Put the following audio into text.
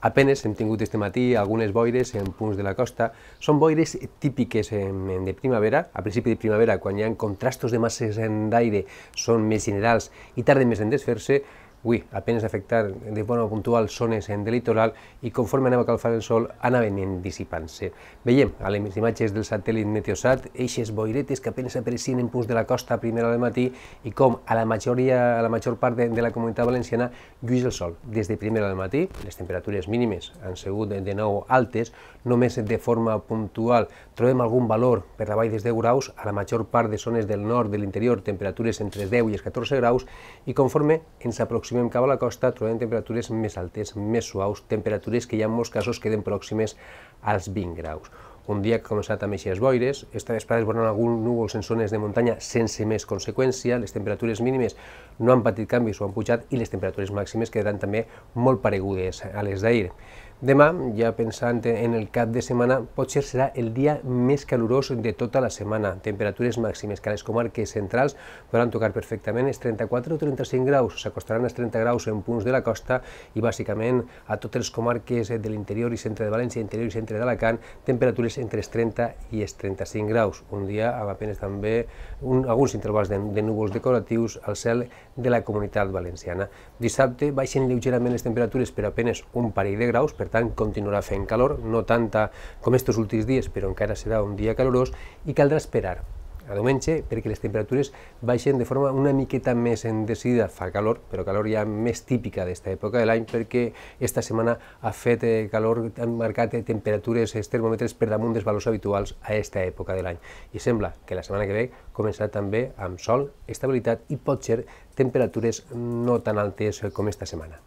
Apenes hem tingut este matí algunes boires en punts de la costa. Són boires típiques en, de primavera, a principi de primavera, quan hi ha contrastos de masses d'aire, són més generals i tarden més en desfer-se, avui apenes afectar de forma puntual zones de litoral i conforme anava calfant el sol anaven dissipant-se. Veiem a les imatges del satèl·lit Meteosat eixes boiretes que apenas apareixien en punts de la costa a primera del matí i com a la, majoria, a la major part de, de la comunitat valenciana lluís el sol des de primera del matí. Les temperatures mínimes han sigut de, de nou altes, només de forma puntual trobem algun valor per la vall de graus, a la major part de zones del nord de l'interior temperatures entre 10 i 14 graus i conforme ens aproximem aproximem cap a la costa trobem temperatures més altes, més suaus, temperatures que ja en molts casos queden pròximes als 20 graus. Un dia que començat amb aixes boires, esta vesprada es veuran alguns núvols en zones de muntanya sense més conseqüència, les temperatures mínimes no han patit canvis o han pujat i les temperatures màximes quedaran també molt paregudes a les d'ahir. Demà, ja pensant en el cap de setmana, potser serà el dia més calorós de tota la setmana. Temperatures màximes que a les comarques centrals podran tocar perfectament els 34 o 35 graus, s'acostaran als 30 graus en punts de la costa i bàsicament a totes les comarques de l'interior i centre de València, interior i centre d'Alacant, temperatures entre els 30 i els 35 graus. Un dia amb apenes també un, alguns intervals de, de núvols decoratius al cel de la comunitat valenciana. Dissabte baixen lleugerament les temperatures per apenes un parell de graus, per tant continuarà fent calor, no tanta com estos últims dies, però encara serà un dia calorós i caldrà esperar a diumenge perquè les temperatures baixen de forma una miqueta més endecidida. Fa calor, però calor ja més típica d'esta època de l'any perquè esta setmana ha fet eh, calor, han marcat eh, temperatures, els termòmetres per damunt dels valors habituals a esta època de l'any. I sembla que la setmana que ve començarà també amb sol, estabilitat i pot ser temperatures no tan altes com esta setmana.